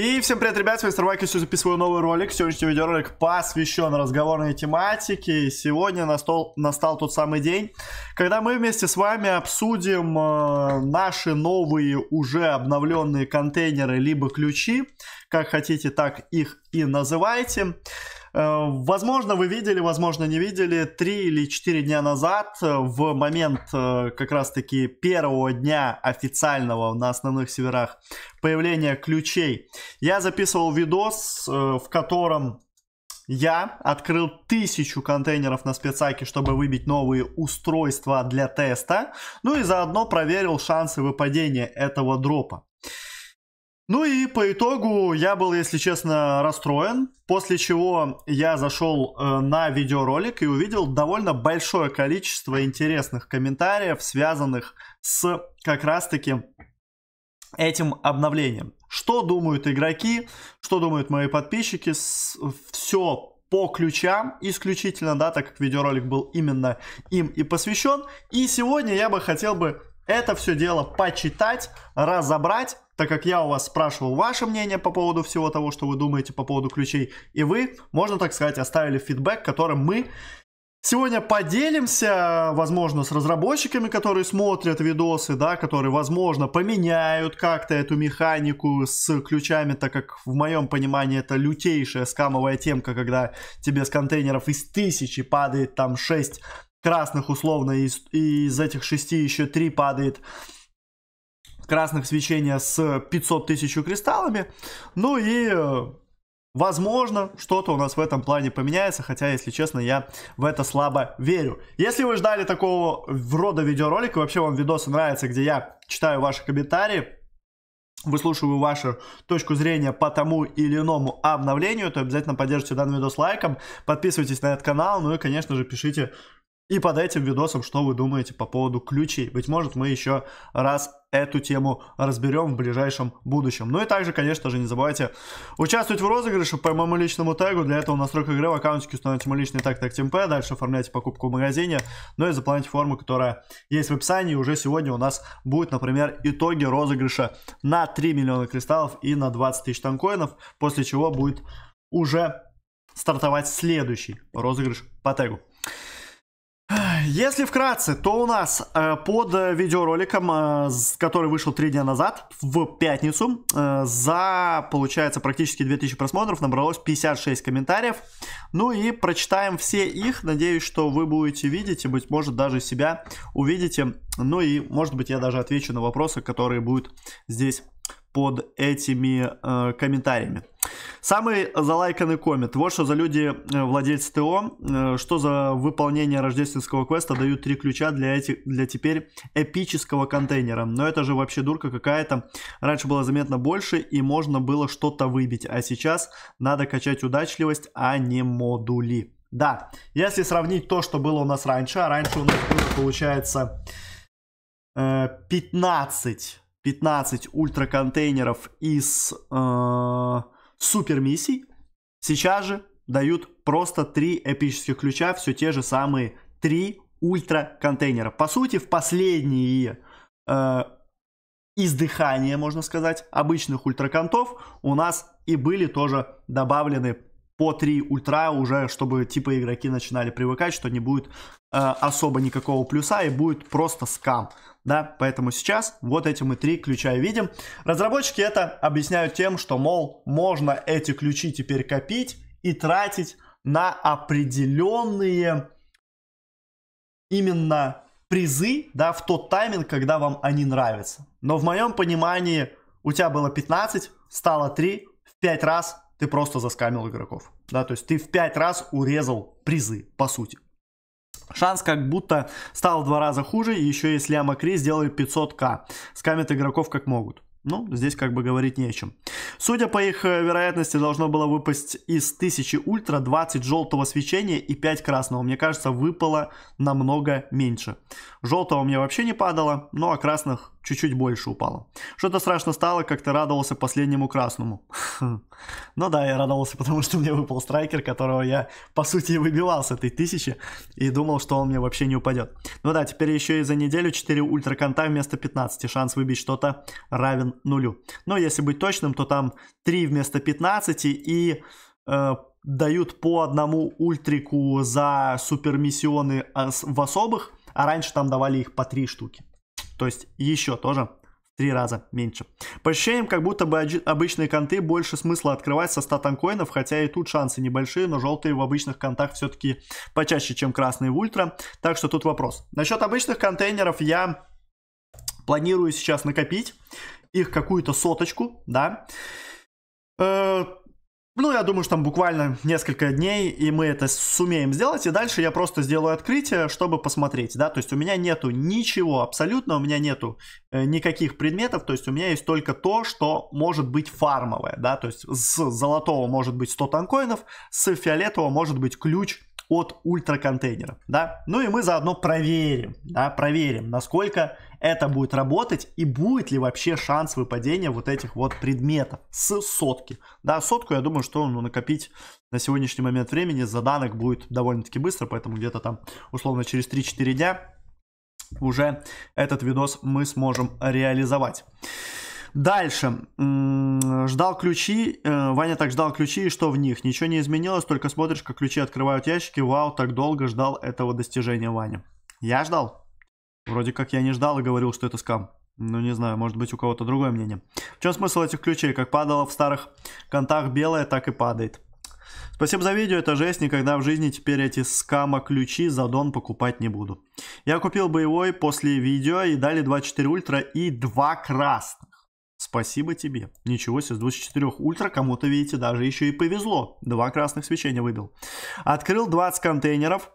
И всем привет, ребят, с вами Старвайк, я записываю новый ролик. Сегодняшний видеоролик посвящен разговорной тематике. И сегодня настал, настал тот самый день, когда мы вместе с вами обсудим э, наши новые уже обновленные контейнеры, либо ключи, как хотите, так их и называйте. Э, возможно, вы видели, возможно, не видели. Три или четыре дня назад, э, в момент э, как раз-таки первого дня официального на основных северах появления ключей, я записывал видос, в котором я открыл тысячу контейнеров на спецаке, чтобы выбить новые устройства для теста, ну и заодно проверил шансы выпадения этого дропа. Ну и по итогу я был, если честно, расстроен, после чего я зашел э, на видеоролик и увидел довольно большое количество интересных комментариев, связанных с как раз-таки этим обновлением. Что думают игроки, что думают мои подписчики, все по ключам исключительно, да, так как видеоролик был именно им и посвящен. И сегодня я бы хотел бы это все дело почитать, разобрать, так как я у вас спрашивал ваше мнение по поводу всего того, что вы думаете по поводу ключей, и вы, можно так сказать, оставили фидбэк, которым мы Сегодня поделимся, возможно, с разработчиками, которые смотрят видосы, да, которые, возможно, поменяют как-то эту механику с ключами, так как, в моем понимании, это лютейшая скамовая темка, когда тебе с контейнеров из тысячи падает там 6 красных условно, из, из этих шести еще три падает красных свечения с 500 тысяч кристаллами. Ну и э, Возможно, что-то у нас в этом плане поменяется, хотя, если честно, я в это слабо верю. Если вы ждали такого рода видеоролика, вообще вам видосы нравятся, где я читаю ваши комментарии, выслушиваю вашу точку зрения по тому или иному обновлению, то обязательно поддержите данный видос лайком, подписывайтесь на этот канал, ну и, конечно же, пишите и под этим видосом, что вы думаете по поводу ключей. Быть может, мы еще раз эту тему разберем в ближайшем будущем. Ну и также, конечно же, не забывайте участвовать в розыгрыше по моему личному тегу. Для этого настройка игры в аккаунтике установите мой личный тег TagTMP, дальше оформляйте покупку в магазине, ну и заполняйте форму, которая есть в описании. Уже сегодня у нас будет, например, итоги розыгрыша на 3 миллиона кристаллов и на 20 тысяч танкоинов, после чего будет уже стартовать следующий розыгрыш по тегу. Если вкратце, то у нас э, под видеороликом, э, который вышел три дня назад, в пятницу, э, за, получается, практически 2000 просмотров набралось 56 комментариев. Ну и прочитаем все их. Надеюсь, что вы будете видеть и, быть может, даже себя увидите. Ну и, может быть, я даже отвечу на вопросы, которые будут здесь под этими э, комментариями. Самый залайканный коммент. Вот что за люди, э, владельцы ТО, э, что за выполнение рождественского квеста дают три ключа для, этих, для теперь эпического контейнера. Но это же вообще дурка какая-то. Раньше было заметно больше и можно было что-то выбить. А сейчас надо качать удачливость, а не модули. Да, если сравнить то, что было у нас раньше, а раньше у нас было, получается, 15, э, 15 ультраконтейнеров из... Э, супер Сейчас же дают просто три эпических ключа, все те же самые три ультра контейнера. По сути, в последние э, издыхания, можно сказать, обычных ультраконтов у нас и были тоже добавлены по 3 ультра уже, чтобы типа игроки начинали привыкать, что не будет э, особо никакого плюса и будет просто скам. Да, поэтому сейчас вот эти мы три ключа видим. Разработчики это объясняют тем, что, мол, можно эти ключи теперь копить и тратить на определенные именно призы, да, в тот тайминг, когда вам они нравятся. Но в моем понимании у тебя было 15, стало 3, в 5 раз ты просто заскамил игроков. Да, то есть ты в пять раз урезал призы, по сути. Шанс как будто стал в два раза хуже, и еще если Амакри сделали 500к. Скамят игроков как могут. Ну, здесь как бы говорить не о чем. Судя по их э, вероятности, должно было выпасть из 1000 ультра 20 желтого свечения и 5 красного. Мне кажется, выпало намного меньше. Желтого мне вообще не падало, ну а красных чуть-чуть больше упало. Что-то страшно стало, как-то радовался последнему красному. Ну да, я радовался, потому что мне выпал страйкер, которого я, по сути, и выбивал с этой тысячи, и думал, что он мне вообще не упадет. Ну да, теперь еще и за неделю 4 ультраконта вместо 15, шанс выбить что-то равен нулю. Но ну, если быть точным, то там 3 вместо 15 и э, дают по одному ультрику за супермиссионы а, в особых, а раньше там давали их по три штуки. То есть еще тоже в три раза меньше. По ощущениям, как будто бы обычные конты больше смысла открывать со статом коинов, хотя и тут шансы небольшие, но желтые в обычных контах все-таки почаще, чем красные в ультра. Так что тут вопрос. Насчет обычных контейнеров я планирую сейчас накопить их какую-то соточку, да. Э, ну, я думаю, что там буквально несколько дней, и мы это сумеем сделать. И дальше я просто сделаю открытие, чтобы посмотреть, да. То есть у меня нету ничего абсолютно, у меня нету э, никаких предметов. То есть у меня есть только то, что может быть фармовое, да. То есть с золотого может быть 100 танкоинов, с фиолетового может быть ключ от ультраконтейнера, да. Ну и мы заодно проверим, да, проверим, насколько это будет работать и будет ли вообще шанс выпадения вот этих вот предметов с сотки. Да, сотку, я думаю, что ну, накопить на сегодняшний момент времени заданок будет довольно-таки быстро, поэтому где-то там, условно, через 3-4 дня уже этот видос мы сможем реализовать. Дальше. Ждал ключи. Э, Ваня так ждал ключи, и что в них? Ничего не изменилось, только смотришь, как ключи открывают ящики. Вау, так долго ждал этого достижения, Ваня. Я ждал. Вроде как я не ждал и говорил, что это скам. Ну, не знаю, может быть, у кого-то другое мнение. В чем смысл этих ключей? Как падало в старых контах белое, так и падает. Спасибо за видео, это жесть, никогда в жизни теперь эти скама-ключи за дон покупать не буду. Я купил боевой после видео и дали 24 ультра и 2 красных. Спасибо тебе. Ничего себе, с 24 ультра кому-то, видите, даже еще и повезло. Два красных свечения выбил. Открыл 20 контейнеров.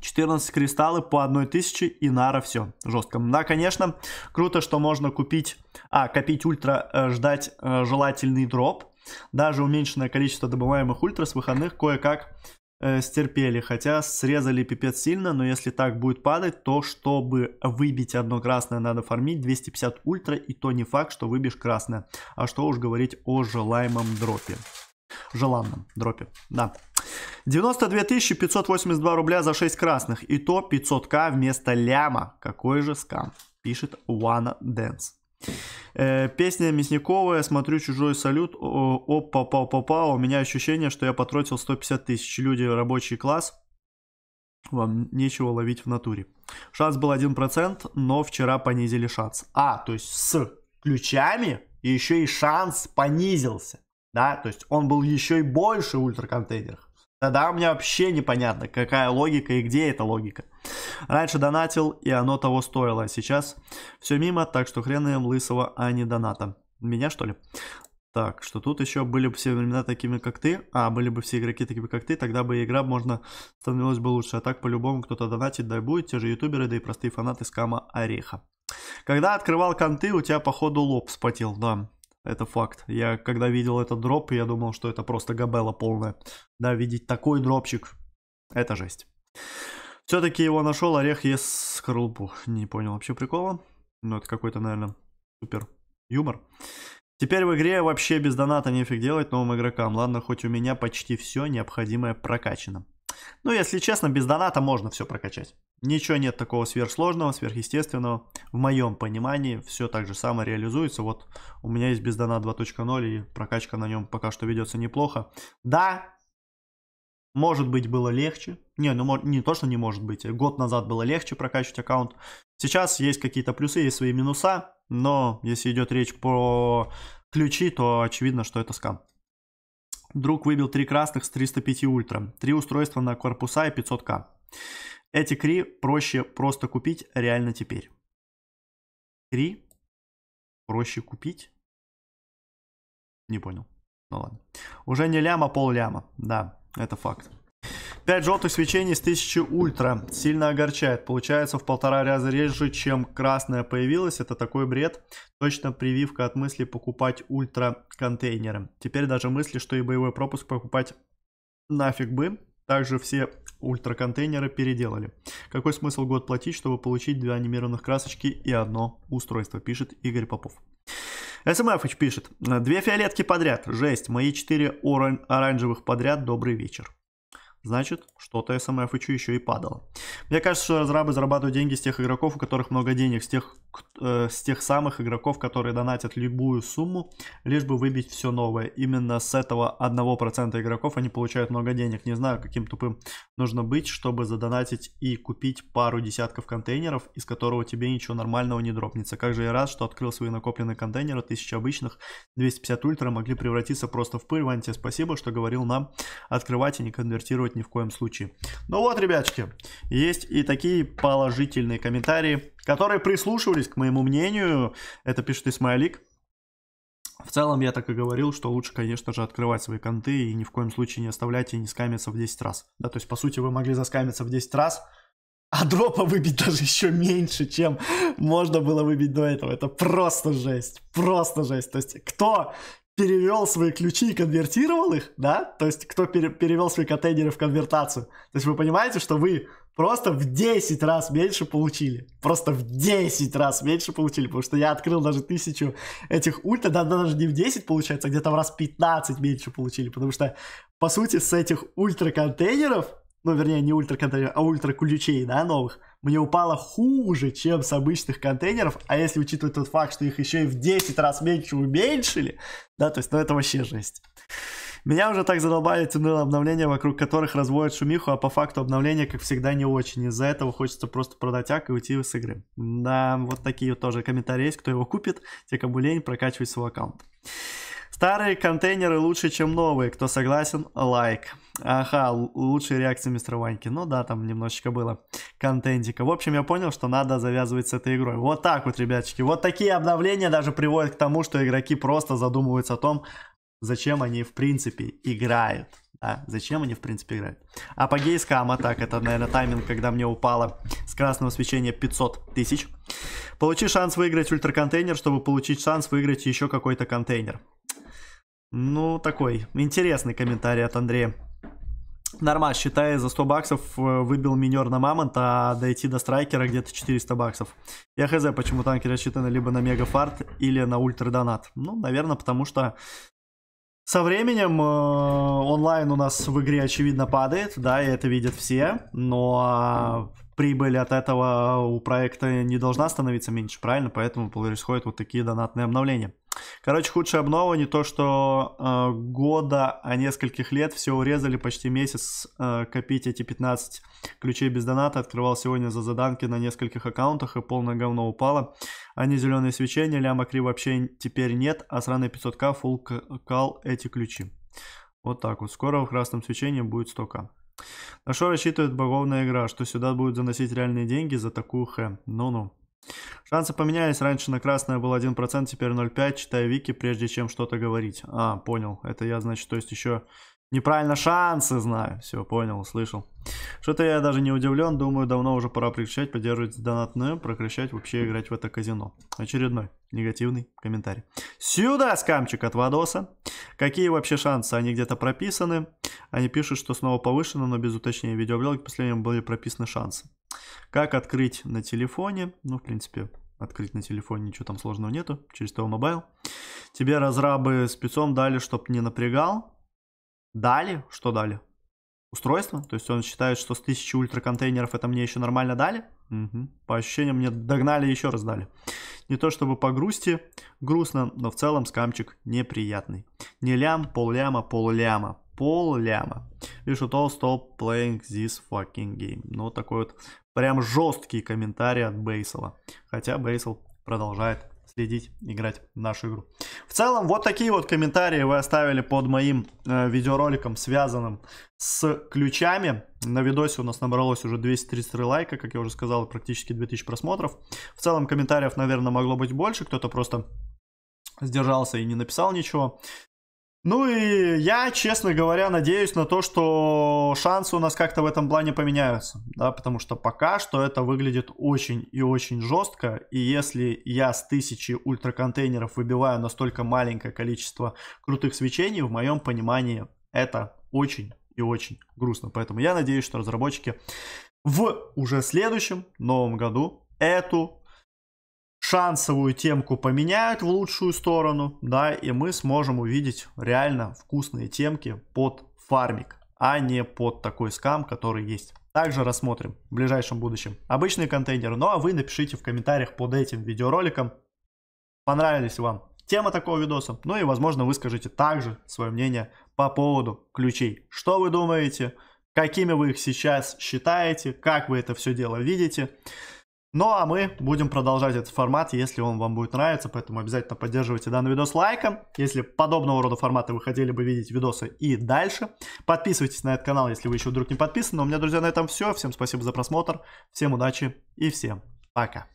14 кристаллы по 1000 и нара все. Жестко. Да, конечно, круто, что можно купить, а, копить ультра, э, ждать э, желательный дроп. Даже уменьшенное количество добываемых ультра с выходных кое-как э, стерпели, хотя срезали пипец сильно, но если так будет падать, то чтобы выбить одно красное, надо фармить 250 ультра, и то не факт, что выбьешь красное, а что уж говорить о желаемом дропе. Желанном дропе, да. 92 582 рубля за 6 красных, и то 500к вместо ляма. Какой же скам, пишет One Dance. Э, песня Мясниковая, смотрю чужой салют, опа па па па у меня ощущение, что я потратил 150 тысяч. Люди, рабочий класс, вам нечего ловить в натуре. Шанс был 1%, но вчера понизили шанс. А, то есть с ключами еще и шанс понизился. Да, то есть он был еще и больше в ультраконтейнерах. Тогда мне вообще непонятно, какая логика и где эта логика. Раньше донатил, и оно того стоило. А сейчас все мимо, так что хрен им лысого, а не доната. Меня, что ли? Так, что тут еще были бы все времена такими, как ты, а были бы все игроки такими, как ты, тогда бы игра можно становилась бы лучше. А так по-любому кто-то донатит, да и будет, те же ютуберы, да и простые фанаты скама Ореха. Когда открывал конты, у тебя походу лоб вспотел, да. Это факт. Я когда видел этот дроп, я думал, что это просто габела полная. Да, видеть такой дропчик, это жесть. Все-таки его нашел, орех ест скорлупу. Не понял вообще прикола. но ну, это какой-то, наверное, супер юмор. Теперь в игре вообще без доната нефиг делать новым игрокам. Ладно, хоть у меня почти все необходимое прокачано. Но, ну, если честно, без доната можно все прокачать. Ничего нет такого сверхсложного, сверхъестественного. В моем понимании все так же само реализуется. Вот у меня есть бездонат 2.0 и прокачка на нем пока что ведется неплохо. Да, может быть, было легче. Не, ну не то, что не может быть. Э, год назад было легче прокачивать аккаунт. Сейчас есть какие-то плюсы, есть свои минуса. Но если идет речь про ключи, то очевидно, что это скам. Друг выбил три красных с 305 ультра, три устройства на корпуса и 500к. Эти кри проще просто купить реально теперь. Кри проще купить? Не понял. Ну ладно. Уже не ляма, а пол ляма. Да, это факт. 5 желтых свечений с 1000 ультра. Сильно огорчает. Получается в полтора раза реже, чем красная появилась. Это такой бред. Точно прививка от мысли покупать ультра контейнеры. Теперь даже мысли, что и боевой пропуск покупать нафиг бы. Также все ультра контейнеры переделали. Какой смысл год платить, чтобы получить две анимированных красочки и одно устройство, пишет Игорь Попов. СМФ пишет. Две фиолетки подряд. Жесть. Мои четыре оран- оранжевых подряд. Добрый вечер значит что-то SMF -ичу еще и падало. Мне кажется, что разрабы зарабатывают деньги с тех игроков, у которых много денег, с тех, э, с тех самых игроков, которые донатят любую сумму, лишь бы выбить все новое. Именно с этого 1% игроков они получают много денег. Не знаю, каким тупым нужно быть, чтобы задонатить и купить пару десятков контейнеров, из которого тебе ничего нормального не дропнется. Как же я рад, что открыл свои накопленные контейнеры, тысячи обычных, 250 ультра могли превратиться просто в пыль. Вань, тебе спасибо, что говорил нам открывать и не конвертировать делать ни в коем случае. Ну вот, ребячки, есть и такие положительные комментарии, которые прислушивались к моему мнению. Это пишет Исмаилик. В целом, я так и говорил, что лучше, конечно же, открывать свои конты и ни в коем случае не оставлять и не скамиться в 10 раз. Да, то есть, по сути, вы могли заскамиться в 10 раз, а дропа выбить даже еще меньше, чем можно было выбить до этого. Это просто жесть. Просто жесть. То есть, кто перевел свои ключи и конвертировал их, да? То есть кто пере перевел свои контейнеры в конвертацию? То есть вы понимаете, что вы просто в 10 раз меньше получили. Просто в 10 раз меньше получили, потому что я открыл даже тысячу этих ульта, да, даже не в 10 получается, а где-то в раз 15 меньше получили, потому что, по сути, с этих ультра контейнеров ну, вернее, не ультра контейнеров, а ультра ключей, да, новых, мне упало хуже, чем с обычных контейнеров, а если учитывать тот факт, что их еще и в 10 раз меньше уменьшили, да, то есть, ну, это вообще жесть. Меня уже так задолбали тянуло обновления, вокруг которых разводят шумиху, а по факту обновления, как всегда, не очень. Из-за этого хочется просто продать ак и уйти с игры. Да, вот такие вот тоже комментарии есть, кто его купит, те, кому лень, прокачивать свой аккаунт. Старые контейнеры лучше, чем новые. Кто согласен, лайк. Ага, лучшие реакции мистера Ваньки. Ну да, там немножечко было контентика. В общем, я понял, что надо завязывать с этой игрой. Вот так вот, ребяточки. Вот такие обновления даже приводят к тому, что игроки просто задумываются о том, зачем они в принципе играют. А зачем они в принципе играют. Апогей скама, так, это, наверное, тайминг, когда мне упало с красного свечения 500 тысяч. Получи шанс выиграть ультраконтейнер, чтобы получить шанс выиграть еще какой-то контейнер. Ну, такой интересный комментарий от Андрея. Нормально, считая за 100 баксов э, выбил минер на мамонт, а дойти до страйкера где-то 400 баксов. Я хз, почему танки рассчитаны либо на мегафарт или на ультра донат. Ну, наверное, потому что со временем э, онлайн у нас в игре, очевидно, падает, да, и это видят все, но а, прибыль от этого у проекта не должна становиться меньше, правильно? Поэтому происходят вот такие донатные обновления. Короче, худшее обнова не то, что э, года, а нескольких лет. Все урезали почти месяц э, копить эти 15 ключей без доната. Открывал сегодня за заданки на нескольких аккаунтах и полное говно упало. А не зеленые свечения, ляма кри вообще теперь нет, а сраные 500к фул кал эти ключи. Вот так вот. Скоро в красном свечении будет 100к. На что рассчитывает боговная игра? Что сюда будут заносить реальные деньги за такую хэ? Ну-ну. Шансы поменялись. Раньше на красное был 1%, теперь 0,5. Читаю Вики, прежде чем что-то говорить. А, понял. Это я, значит, то есть еще Неправильно шансы знаю. Все, понял, услышал. Что-то я даже не удивлен. Думаю, давно уже пора прекращать поддерживать донатную, прекращать вообще играть в это казино. Очередной негативный комментарий. Сюда скамчик от Вадоса. Какие вообще шансы? Они где-то прописаны. Они пишут, что снова повышено, но без уточнения видеоблоги последним были прописаны шансы. Как открыть на телефоне? Ну, в принципе, открыть на телефоне, ничего там сложного нету, через того мобайл. Тебе разрабы спецом дали, чтоб не напрягал, Дали, что дали? Устройство, то есть он считает, что с 1000 ультраконтейнеров это мне еще нормально дали. Угу. По ощущениям мне догнали и еще раз дали. Не то чтобы по грусти, грустно, но в целом скамчик неприятный. Не лям, полляма, полляма, полляма. You should all stop playing this fucking game. Ну, вот такой вот прям жесткий комментарий от Бейсела. Хотя Бейсел продолжает следить, играть в нашу игру. В целом, вот такие вот комментарии вы оставили под моим э, видеороликом, связанным с ключами. На видосе у нас набралось уже 233 лайка, как я уже сказал, практически 2000 просмотров. В целом, комментариев, наверное, могло быть больше, кто-то просто сдержался и не написал ничего. Ну и я, честно говоря, надеюсь на то, что шансы у нас как-то в этом плане поменяются, да, потому что пока что это выглядит очень и очень жестко, и если я с тысячи ультраконтейнеров выбиваю настолько маленькое количество крутых свечений, в моем понимании это очень и очень грустно, поэтому я надеюсь, что разработчики в уже следующем новом году эту шансовую темку поменяют в лучшую сторону, да, и мы сможем увидеть реально вкусные темки под фармик, а не под такой скам, который есть. Также рассмотрим в ближайшем будущем обычный контейнер. Ну а вы напишите в комментариях под этим видеороликом, понравились вам тема такого видоса. Ну и, возможно, вы скажите также свое мнение по поводу ключей. Что вы думаете? Какими вы их сейчас считаете? Как вы это все дело видите? Ну а мы будем продолжать этот формат, если он вам будет нравиться, поэтому обязательно поддерживайте данный видос лайком. Если подобного рода форматы вы хотели бы видеть видосы и дальше, подписывайтесь на этот канал, если вы еще вдруг не подписаны. Ну, а у меня, друзья, на этом все. Всем спасибо за просмотр, всем удачи и всем пока.